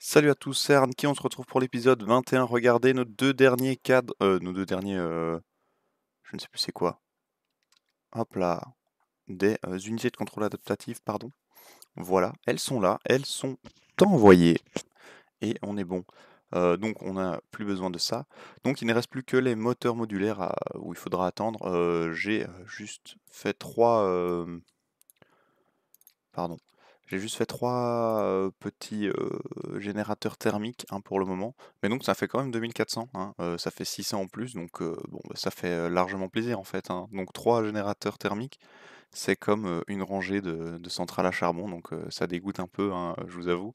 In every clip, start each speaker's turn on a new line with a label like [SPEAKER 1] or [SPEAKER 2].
[SPEAKER 1] Salut à tous, c'est qui on se retrouve pour l'épisode 21. Regardez nos deux derniers cadres. Euh, nos deux derniers. Euh, je ne sais plus c'est quoi. Hop là. Des euh, unités de contrôle adaptatif, pardon. Voilà, elles sont là, elles sont envoyées. Et on est bon donc on n'a plus besoin de ça. Donc il ne reste plus que les moteurs modulaires où il faudra attendre. j'ai juste fait trois... J'ai juste fait trois petits générateurs thermiques hein, pour le moment. Mais donc ça fait quand même 2400. Hein. ça fait 600 en plus. Donc bon, bah, ça fait largement plaisir en fait. Hein. Donc trois générateurs thermiques. C'est comme une rangée de, centrales à charbon, donc ça dégoûte un peu, je vous avoue.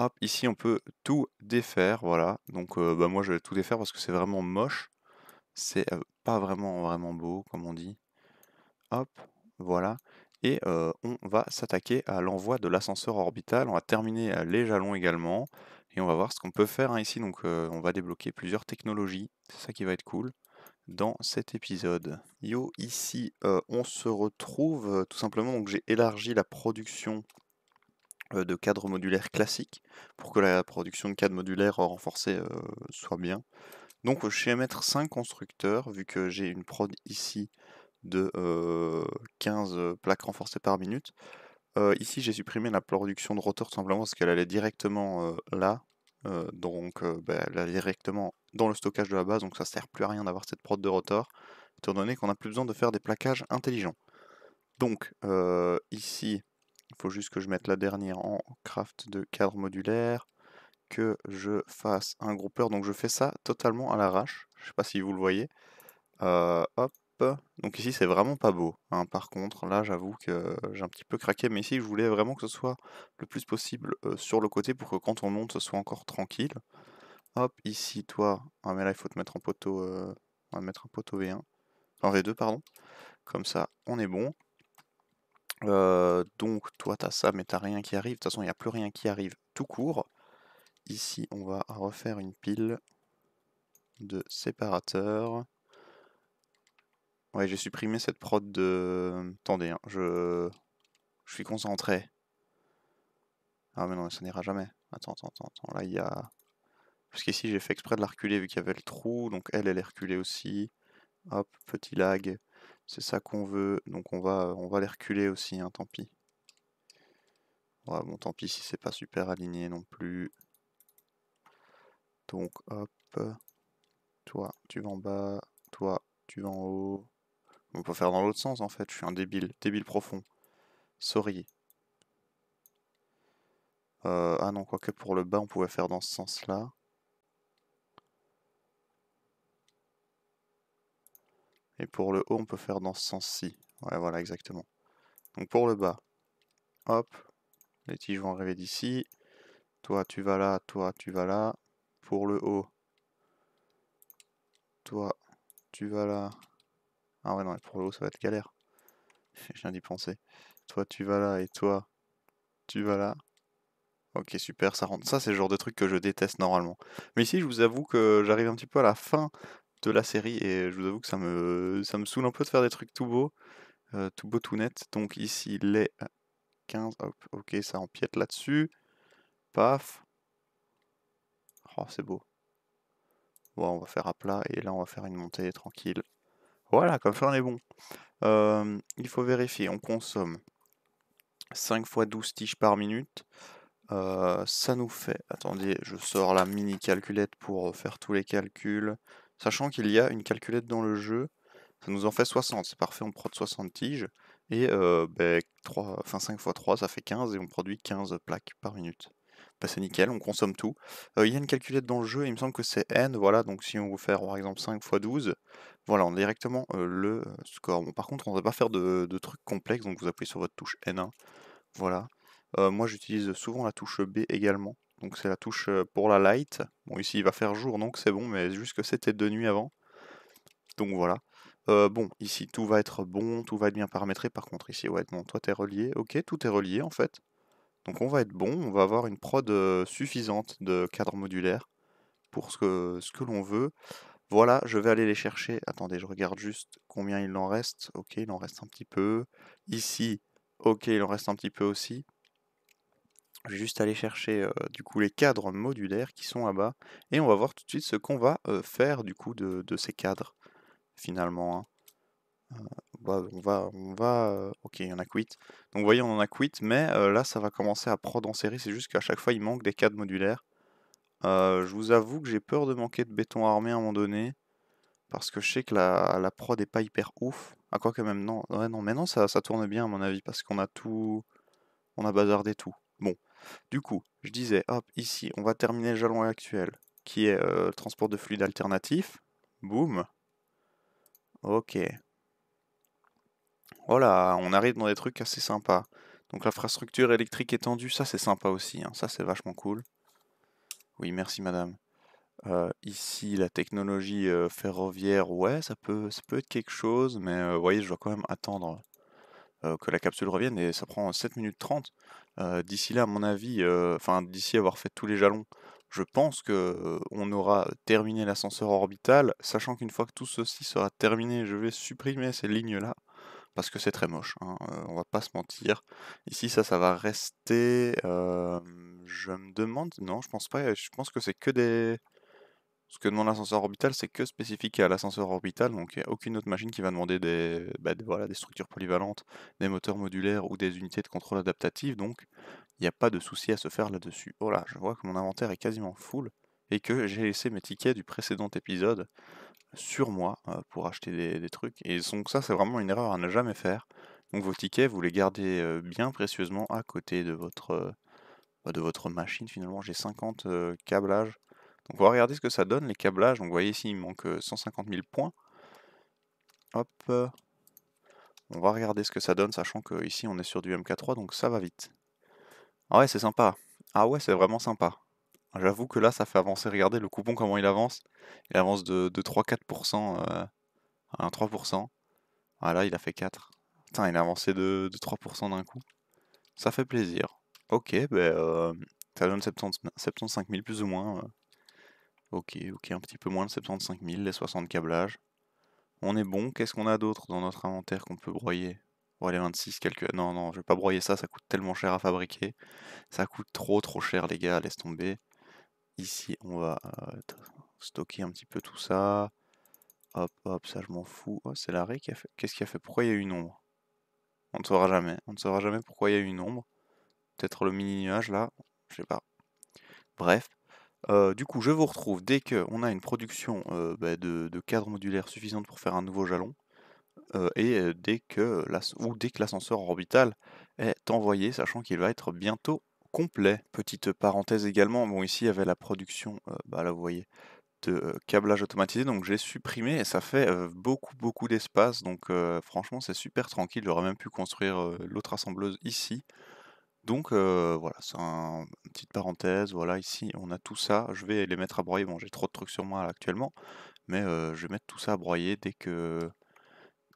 [SPEAKER 1] Hop, ici on peut tout défaire, voilà. Donc euh, bah, moi je vais tout défaire parce que c'est vraiment moche. C'est pas vraiment vraiment beau comme on dit. Hop, voilà. Et on va s'attaquer à l'envoi de l'ascenseur orbital. On va terminer les jalons également. Et on va voir ce qu'on peut faire hein, ici. Donc on va débloquer plusieurs technologies. C'est ça qui va être cool dans cet épisode. Yo, ici on se retrouve tout simplement. Donc j'ai élargi la production euh, de cadres modulaires classiques pour que la production de cadres modulaires renforcés euh, soit bien. Donc je vais mettre 5 constructeurs vu que j'ai une prod ici de 15 euh, plaques renforcées par minute. ici j'ai supprimé la production de rotor simplement parce qu'elle allait directement là, donc bah, elle allait directement dans le stockage de la base, donc ça sert plus à rien d'avoir cette prod de rotor, étant donné qu'on n'a plus besoin de faire des plaquages intelligents. Donc ici il faut juste que je mette la dernière en craft de cadre modulaire, que je fasse un groupeur. Donc je fais ça totalement à l'arrache. Je ne sais pas si vous le voyez. Euh, hop. Donc ici c'est vraiment pas beau. Hein. Par contre là j'avoue que j'ai un petit peu craqué. Mais ici je voulais vraiment que ce soit le plus possible euh, sur le côté pour que quand on monte ce soit encore tranquille. Hop ici toi. Ah mais là il faut te mettre en poteau. Euh, on va mettre un poteau V1. En V2 pardon. Comme ça on est bon donc toi t'as ça mais t'as rien qui arrive. De toute façon il n'y a plus rien qui arrive tout court. Ici on va refaire une pile de séparateurs. Ouais j'ai supprimé cette prod de... Attendez, hein, je... je suis concentré. Ah mais non ça n'ira jamais. Attends, attends, attends, attends. Là il y a... Parce qu'ici j'ai fait exprès de la reculer vu qu'il y avait le trou. Donc elle elle est reculée aussi. Hop, petit lag. C'est ça qu'on veut, donc on va, on va les reculer aussi, hein, tant pis. Ouais, bon, tant pis si c'est pas super aligné non plus. Donc, hop. Toi, tu vas en bas. Toi, tu vas en haut. On peut faire dans l'autre sens, en fait. Je suis un débile. Débile profond. Sorry. Euh, ah non, quoique pour le bas, on pouvait faire dans ce sens-là. Et pour le haut, on peut faire dans ce sens-ci. Ouais, voilà, exactement. Donc pour le bas, hop, les tiges vont arriver d'ici. Toi, tu vas là, toi, tu vas là. Pour le haut, toi, tu vas là. Ah ouais, non, mais pour le haut, ça va être galère. Je viens d'y penser. Toi, tu vas là, et toi, tu vas là. Ok, super, ça rentre. Ça, c'est le genre de truc que je déteste normalement. Mais ici, je vous avoue que j'arrive un petit peu à la fin de la série et je vous avoue que ça me, ça me saoule un peu de faire des trucs tout beaux, euh, tout beau, tout net. Donc ici, les 15. Hop, ok, ça empiète là-dessus. Paf. Oh, c'est beau. Bon, on va faire à plat et là, on va faire une montée tranquille. Voilà, comme ça, on est bon. il faut vérifier, on consomme 5 fois 12 tiges par minute. Euh, ça nous fait... Attendez, je sors la mini calculette pour euh, faire tous les calculs. Sachant qu'il y a une calculette dans le jeu, ça nous en fait 60. C'est parfait, on prod 60 tiges. Et 3, 5 x 3, ça fait 15 et on produit 15 plaques par minute. Bah, c'est nickel, on consomme tout. Il y a une calculette dans le jeu, il me semble que c'est n, voilà, donc si on veut faire par exemple 5 x 12, voilà, on a directement le score. par contre, on ne va pas faire de, de, trucs complexes, donc vous appuyez sur votre touche N1, voilà. moi, j'utilise souvent la touche B également, donc c'est la touche pour la light. Bon, ici il va faire jour, donc c'est bon, mais juste que c'était de nuit avant. Donc voilà. bon, ici tout va être bon, tout va être bien paramétré. Par contre, ici, ouais, bon, toi t'es relié. Ok, tout est relié en fait. Donc on va être bon, on va avoir une prod suffisante de cadre modulaire pour ce que, ce que l'on veut. Voilà, je vais aller les chercher. Attendez, je regarde juste combien il en reste. Ok, il en reste un petit peu. Ici, ok, il en reste un petit peu aussi. Je vais juste aller chercher euh, du coup les cadres modulaires qui sont là-bas et on va voir tout de suite ce qu'on va euh, faire du coup de, ces cadres finalement. Hein. Euh, bah, on va, on va, ok, il y en a quit. Donc vous voyez, on en a quit, mais là ça va commencer à prod' en série. C'est juste qu'à chaque fois il manque des cadres modulaires. je vous avoue que j'ai peur de manquer de béton armé à un moment donné parce que je sais que la, la prod est pas hyper ouf. À ah, quoi quand même non, ouais non, mais non ça tourne bien à mon avis parce qu'on a tout, on a bazardé tout. Du coup, je disais, hop, ici, on va terminer le jalon actuel, qui est le euh, transport de fluide alternatif. Boum. Ok. Voilà, on arrive dans des trucs assez sympas. Donc l'infrastructure électrique étendue, ça c'est sympa aussi, hein. ça c'est vachement cool. Oui, merci madame. Euh, ici, la technologie euh, ferroviaire, ouais, ça peut, peut être quelque chose, mais vous voyez, je dois quand même attendre que la capsule revienne et ça prend 7 minutes 30. Euh, d'ici là, à mon avis, euh, enfin d'ici avoir fait tous les jalons, je pense que euh, on aura terminé l'ascenseur orbital, sachant qu'une fois que tout ceci sera terminé, je vais supprimer ces lignes-là parce que c'est très moche. Hein, on va pas se mentir. Ici, ça, ça va rester. je me demande. Non, je pense pas. Je pense que c'est que des ce que demande l'ascenseur orbital, c'est que spécifique à l'ascenseur orbital, donc il n'y a aucune autre machine qui va demander bah, des, voilà, des structures polyvalentes, des moteurs modulaires ou des unités de contrôle adaptatif, donc il n'y a pas de souci à se faire là-dessus. Oh là, je vois que mon inventaire est quasiment full et que j'ai laissé mes tickets du précédent épisode sur moi euh, pour acheter des, trucs. Et donc ça, c'est vraiment une erreur à ne jamais faire. Donc vos tickets, vous les gardez euh, bien précieusement à côté de votre, euh, bah, de votre machine. Finalement, j'ai 50 câblages on va regarder ce que ça donne, les câblages. Donc vous voyez ici, il manque 150 000 points. Hop. On va regarder ce que ça donne, sachant que ici on est sur du MK3, donc ça va vite. Ah ouais, c'est sympa. Ah ouais, c'est vraiment sympa. J'avoue que là, ça fait avancer. Regardez le coupon, comment il avance. Il avance de, 3-4%. 3%. Ah là, il a fait 4. Putain, il a avancé de, 3% d'un coup. Ça fait plaisir. Ok, ben, ça donne 75 000 plus ou moins. Ok, ok, un petit peu moins de 75 000, les 60 câblages. On est bon, qu'est-ce qu'on a d'autre dans notre inventaire qu'on peut broyer Bon, les 26 quelques... Non, non, je vais pas broyer ça, ça coûte tellement cher à fabriquer. Ça coûte trop, trop cher, les gars, laisse tomber. Ici, on va euh, stocker un petit peu tout ça. Hop, hop, ça, je m'en fous. Oh, c'est l'arrêt qui a fait... Qu'est-ce qui a fait Pourquoi il y a une ombre On ne saura jamais. On ne saura jamais pourquoi il y a une ombre. Peut-être le mini-nuage, là Je sais pas. Bref du coup, je vous retrouve dès qu'on a une production bah, de, cadres modulaires suffisante pour faire un nouveau jalon, et dès que ou dès que l'ascenseur orbital est envoyé, sachant qu'il va être bientôt complet. Petite parenthèse également, bon ici il y avait la production, bah, voyez, de câblage automatisé, donc j'ai supprimé et ça fait beaucoup beaucoup d'espace, donc franchement c'est super tranquille, j'aurais même pu construire l'autre assembleuse ici. Donc euh, voilà, c'est une petite parenthèse. Voilà, ici on a tout ça. Je vais les mettre à broyer. Bon, j'ai trop de trucs sur moi actuellement, mais euh, je vais mettre tout ça à broyer dès que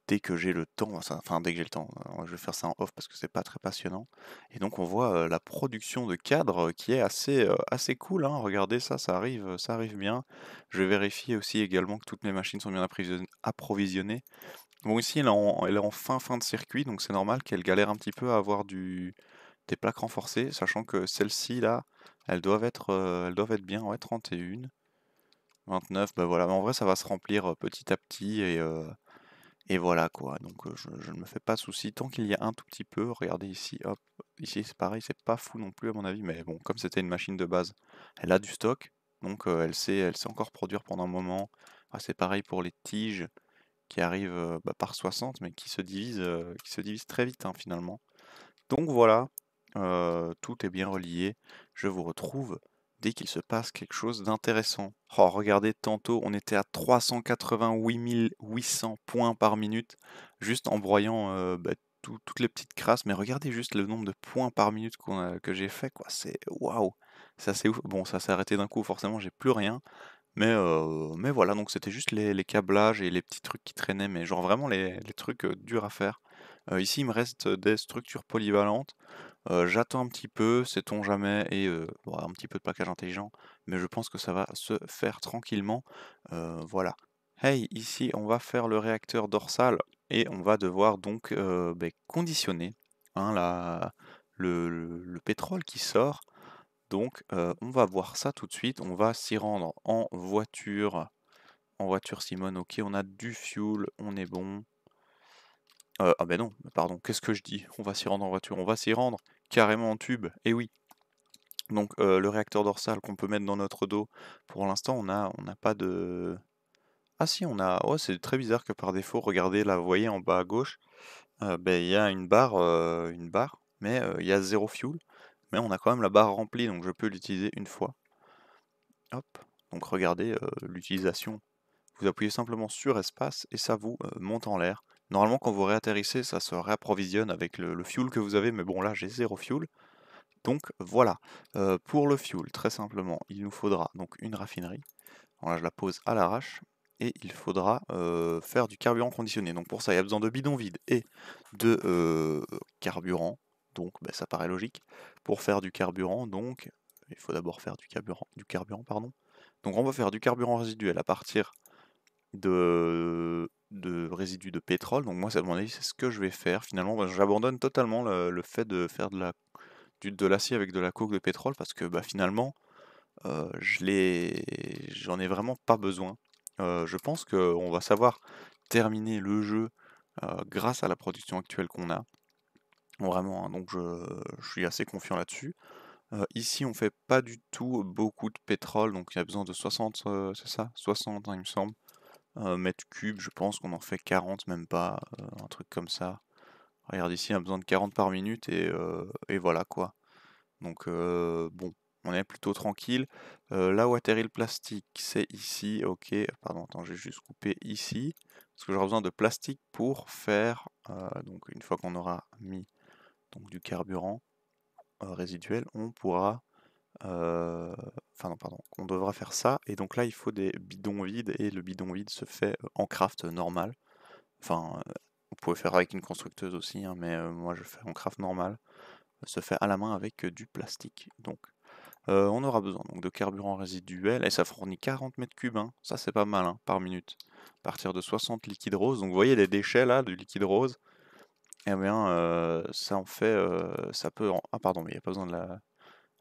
[SPEAKER 1] dès que j'ai le temps. Enfin, dès que j'ai le temps, euh, je vais faire ça en off parce que c'est pas très passionnant. Et donc on voit la production de cadres qui est assez assez cool. Hein. Regardez ça, ça arrive, ça arrive bien. Je vérifie aussi également que toutes mes machines sont bien approvisionnées. Bon, ici, elle en, elle est en fin fin de circuit, donc c'est normal qu'elle galère un petit peu à avoir du, des plaques renforcées, sachant que celles-ci là, elles doivent être, euh, elles doivent être bien, 31, 29, bah, voilà, mais en vrai ça va se remplir euh, petit à petit et, euh, et voilà quoi, donc je, ne me fais pas souci, tant qu'il y a un tout petit peu, regardez ici, hop, ici c'est pareil, c'est pas fou non plus à mon avis, mais bon, comme c'était une machine de base, elle a du stock, donc elle, sait, elle sait encore produire pendant un moment, ah, c'est pareil pour les tiges qui arrivent bah, par 60, mais qui se divisent, qui se divisent très vite hein, finalement. Donc voilà, euh, tout est bien relié. Je vous retrouve dès qu'il se passe quelque chose d'intéressant. Oh, regardez, tantôt, on était à 388 800 points par minute, juste en broyant euh, bah, toutes les petites crasses. Mais regardez juste le nombre de points par minute que j'ai fait, quoi. C'est waouh! Ça, c'est Bon, ça s'est arrêté d'un coup, forcément, j'ai plus rien. Mais, euh, mais voilà, donc c'était juste les, câblages et les petits trucs qui traînaient, mais genre vraiment les, trucs durs à faire. ici, il me reste des structures polyvalentes j'attends un petit peu, sait-on jamais et un petit peu de package intelligent, mais je pense que ça va se faire tranquillement, voilà. Hey, ici on va faire le réacteur dorsal et on va devoir donc, ben, conditionner, hein, le pétrole qui sort. Donc, on va voir ça tout de suite. On va s'y rendre en voiture. En voiture Simone, OK, on a du fuel, on est bon ah ben non, pardon, qu'est-ce que je dis On va s'y rendre en voiture, on va s'y rendre carrément en tube, et eh oui. Donc le réacteur dorsal qu'on peut mettre dans notre dos, pour l'instant on n'a on pas de... Ah si, on a... Oh, c'est très bizarre que par défaut, regardez là, vous voyez en bas à gauche, ben, il y a une barre, une barre mais il y a zéro fuel, mais on a quand même la barre remplie, donc je peux l'utiliser une fois. Hop, donc regardez l'utilisation. Vous appuyez simplement sur espace et ça vous monte en l'air. Normalement, quand vous réatterrissez, ça se réapprovisionne avec le, fuel que vous avez, mais bon, là, j'ai zéro fuel. Donc voilà, euh, pour le fuel, très simplement, il nous faudra donc une raffinerie. je la pose à l'arrache. Et il faudra euh, faire du carburant conditionné. Donc pour ça, il y a besoin de bidons vides et de euh, carburant. Donc ben, ça paraît logique. Pour faire du carburant, donc il faut d'abord faire du carburant, du carburant, pardon. Donc on va faire du carburant résiduel à partir de de résidus de pétrole. Donc moi, ça c'est ce que je vais faire. Finalement, bah, j'abandonne totalement le, fait de faire de la de l'acier avec de la coke de pétrole parce que bah, finalement, euh, je l'ai, j'en ai vraiment pas besoin. Euh, je pense qu'on va savoir terminer le jeu euh, grâce à la production actuelle qu'on a. Vraiment, hein, donc je, suis assez confiant là-dessus. ici, on fait pas du tout beaucoup de pétrole, donc il y a besoin de 60, c'est ça 60, hein, il me semble mètre cube, je pense qu'on en fait 40, même pas, euh, un truc comme ça. Regarde ici, on a besoin de 40 par minute euh, et, voilà quoi. Donc euh, bon, on est plutôt tranquille. là où atterrit le plastique, c'est ici, ok, pardon, attends, j'ai juste coupé ici, parce que j'aurai besoin de plastique pour faire, donc une fois qu'on aura mis donc, du carburant résiduel, on pourra Enfin non, pardon, on devra faire ça. Et donc là, il faut des bidons vides et le bidon vide se fait en craft normal. Enfin, vous pouvez faire avec une constructeuse aussi, hein, mais moi je fais en craft normal. Se fait à la main avec du plastique. Donc, on aura besoin donc, de carburant résiduel et ça fournit 40 mètres cubes. Hein. Ça, c'est pas mal hein, par minute. À partir de 60 liquides roses. Donc, vous voyez les déchets là du liquide rose. Eh bien, ça en fait. ça peut. Ah, pardon, mais il n'y a pas besoin de la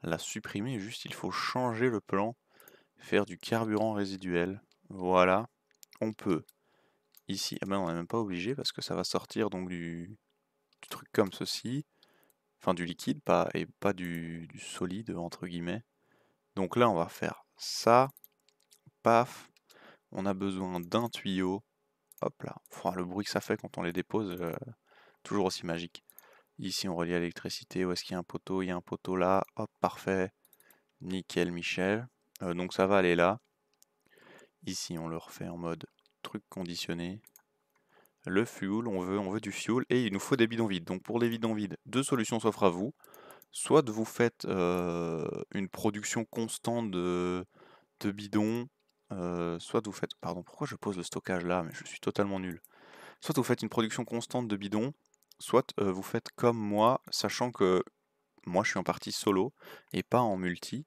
[SPEAKER 1] la supprimer, juste il faut changer le plan, faire du carburant résiduel. Voilà, on peut. Ici, ah ben on n'est même pas obligé parce que ça va sortir donc du, truc comme ceci, enfin du liquide pas, et pas du, solide entre guillemets. Donc là on va faire ça, paf, on a besoin d'un tuyau. Hop là, le bruit que ça fait quand on les dépose, euh, toujours aussi magique. Ici, on relie à l'électricité. Où est-ce qu'il y a un poteau Il y a un poteau là. Hop, parfait. Nickel, Michel. Euh, donc ça va aller là. Ici, on le refait en mode truc conditionné. Le fuel, on veut, on veut du fuel et il nous faut des bidons vides. Donc pour les bidons vides, deux solutions s'offrent à vous. Soit vous faites euh, une production constante de, bidons, euh, soit vous faites... Pardon, pourquoi je pose le stockage là Mais je suis totalement nul. Soit vous faites une production constante de bidons, soit vous faites comme moi, sachant que moi je suis en partie solo et pas en multi,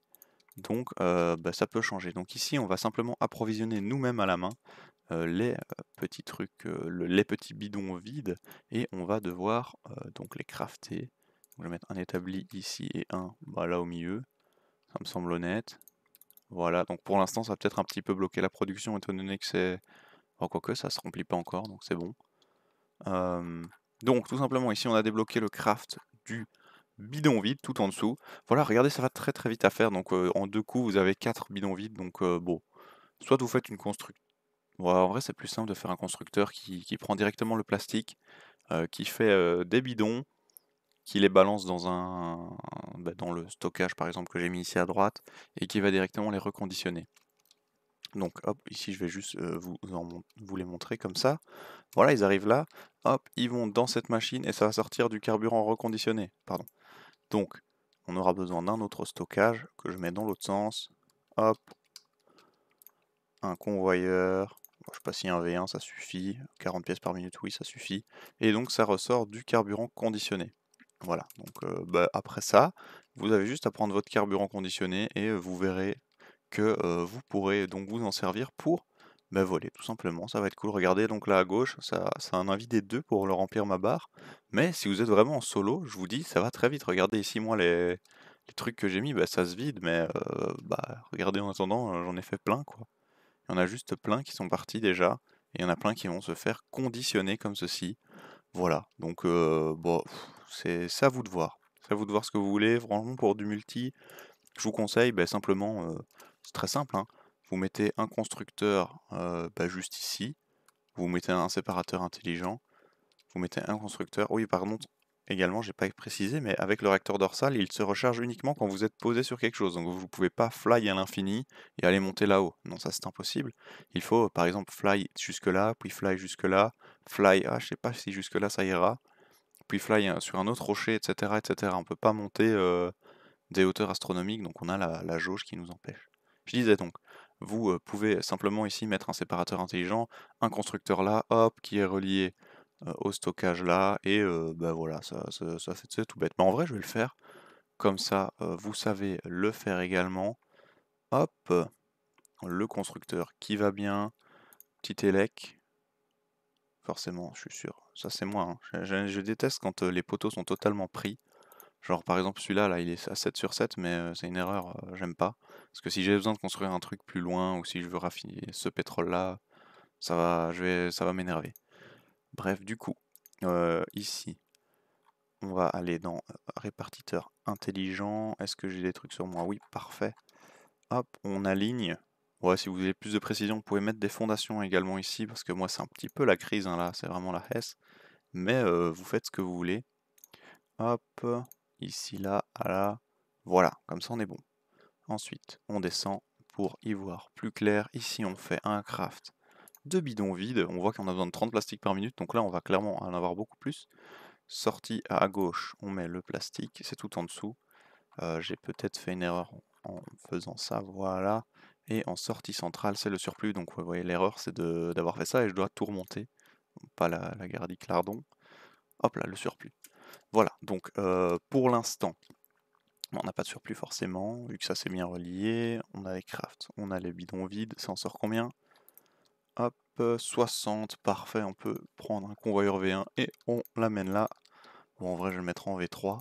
[SPEAKER 1] donc bah, ça peut changer. Donc ici on va simplement approvisionner nous-mêmes à la main les petits trucs, les petits bidons vides, et on va devoir donc les crafter. je vais mettre un établi ici et un bah, là au milieu, ça me semble honnête. Voilà, donc pour l'instant ça va peut-être un petit peu bloquer la production étant donné que c'est... quoi bah, quoique ça se remplit pas encore, donc c'est bon. Donc tout simplement ici on a débloqué le craft du bidon vide tout en dessous. Voilà, regardez, ça va très très vite à faire. Donc euh, en deux coups, vous avez quatre bidons vides. Donc euh, bon, soit vous faites une construction. Bon, en vrai, c'est plus simple de faire un constructeur qui, prend directement le plastique, euh, qui fait des bidons, qui les balance dans un bah, dans le stockage par exemple que j'ai mis ici à droite et qui va directement les reconditionner. Donc hop, ici je vais juste vous, vous les montrer comme ça. Voilà, ils arrivent là hop, ils vont dans cette machine et ça va sortir du carburant reconditionné. Pardon. Donc, on aura besoin d'un autre stockage que je mets dans l'autre sens. Hop, un convoyeur. je je sais pas si un V1 ça suffit. 40 pièces par minute, oui, ça suffit. Et donc ça ressort du carburant conditionné. Voilà, donc euh, bah, après ça, vous avez juste à prendre votre carburant conditionné et vous verrez que euh, vous pourrez donc vous en servir pour me voler tout simplement, ça va être cool. Regardez donc là à gauche, ça, ça un invite des deux pour le remplir ma barre. Mais si vous êtes vraiment en solo, je vous dis, ça va très vite. Regardez ici moi les, trucs que j'ai mis, bah, ça se vide, mais euh, bah, regardez en attendant, euh, j'en ai fait plein quoi. Il y en a juste plein qui sont partis déjà, et il y en a plein qui vont se faire conditionner comme ceci. Voilà, donc euh, bon, c'est à vous de voir. C'est à vous de voir ce que vous voulez. Franchement, pour du multi, je vous conseille bah, simplement, c'est très simple, hein, vous mettez un constructeur euh, bah, juste ici, vous mettez un séparateur intelligent, vous mettez un constructeur, oui pardon, également j'ai pas précisé, mais avec le réacteur dorsal, il se recharge uniquement quand vous êtes posé sur quelque chose, donc vous ne pouvez pas fly à l'infini et aller monter là-haut, non ça c'est impossible, il faut par exemple fly jusque là, puis fly jusque là, fly, ah je sais pas si jusque là ça ira, puis fly hein, sur un autre rocher, etc. etc. On ne peut pas monter euh, des hauteurs astronomiques, donc on a la jauge qui nous empêche. Je disais donc, vous pouvez simplement ici mettre un séparateur intelligent, un constructeur là, hop, qui est relié au stockage là, et ben voilà, ça, ça, c'est tout bête. Mais en vrai, je vais le faire, comme ça, vous savez le faire également. Hop, le constructeur qui va bien, petit élec, forcément, je suis sûr, ça c'est moi, hein. je, déteste quand les poteaux sont totalement pris, Genre par exemple celui-là, là, il est à 7 sur 7, mais c'est une erreur, j'aime pas. Parce que si j'ai besoin de construire un truc plus loin, ou si je veux raffiner ce pétrole-là, ça va, je vais, ça va m'énerver. Bref, du coup, ici, on va aller dans répartiteur intelligent. Est-ce que j'ai des trucs sur moi Oui, parfait. Hop, on aligne. Ouais, si vous voulez plus de précision, vous pouvez mettre des fondations également ici, parce que moi c'est un petit peu la crise, hein, là, c'est vraiment la hesse. Mais vous faites ce que vous voulez. Hop, ici, là, à là. Voilà, comme ça on est bon. Ensuite, on descend pour y voir plus clair. Ici, on fait un craft de bidon vide. On voit qu'on a besoin de 30 plastiques par minute, donc là, on va clairement en avoir beaucoup plus. Sortie à gauche, on met le plastique, c'est tout en dessous. Euh, j'ai peut-être fait une erreur en faisant ça, voilà. Et en sortie centrale, c'est le surplus. Donc vous voyez, l'erreur, c'est d'avoir fait ça et je dois tout remonter. Pas la, la Gardie Clardon. Hop là, le surplus. Voilà, donc pour l'instant, on n'a pas de surplus forcément, vu que ça c'est bien relié. On a les crafts, on a les bidons vides, ça en sort combien Hop, 60, parfait, on peut prendre un convoyeur V1 et on l'amène là. Bon, en vrai, je vais le mettre en V3.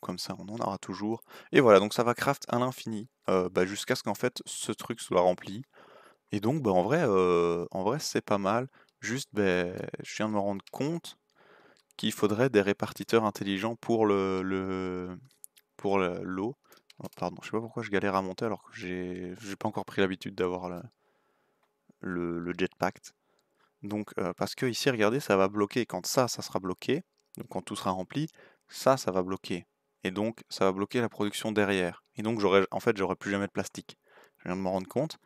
[SPEAKER 1] Comme ça, on en aura toujours. Et voilà, donc ça va craft à l'infini, bah, jusqu'à ce qu'en fait, ce truc soit rempli. Et donc, bah, en vrai, en vrai c'est pas mal. Juste, ben, je viens de me rendre compte qu'il faudrait des répartiteurs intelligents pour le, pour l'eau. Oh, pardon, je sais pas pourquoi je galère à monter alors que j'ai pas encore pris l'habitude d'avoir le, jetpack. Donc euh, parce que ici regardez ça va bloquer quand ça ça sera bloqué, donc quand tout sera rempli, ça ça va bloquer. Et donc ça va bloquer la production derrière. Et donc j'aurai en fait j'aurai plus jamais de plastique. Je viens de m'en rendre compte.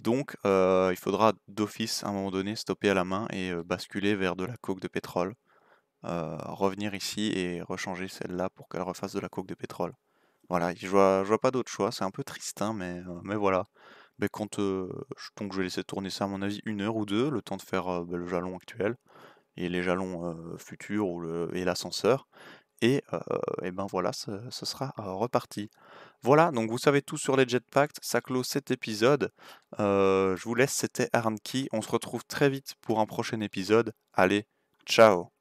[SPEAKER 1] Donc euh, il faudra d'office à un moment donné stopper à la main et euh, basculer vers de la coque de pétrole. Euh, revenir ici et rechanger celle-là pour qu'elle refasse de la coque de pétrole. Voilà, je vois, vois pas d'autre choix, c'est un peu triste, hein, euh, mais, voilà. Mais quand, euh, donc je vais laisser tourner ça à mon avis une heure ou deux, le temps de faire bah, le jalon actuel et les jalons futurs et l'ascenseur. Et, ben voilà, ce, sera reparti. Voilà, donc vous savez tout sur les jetpacks, ça clôt cet épisode. je vous laisse, c'était Arnki, on se retrouve très vite pour un prochain épisode. Allez, ciao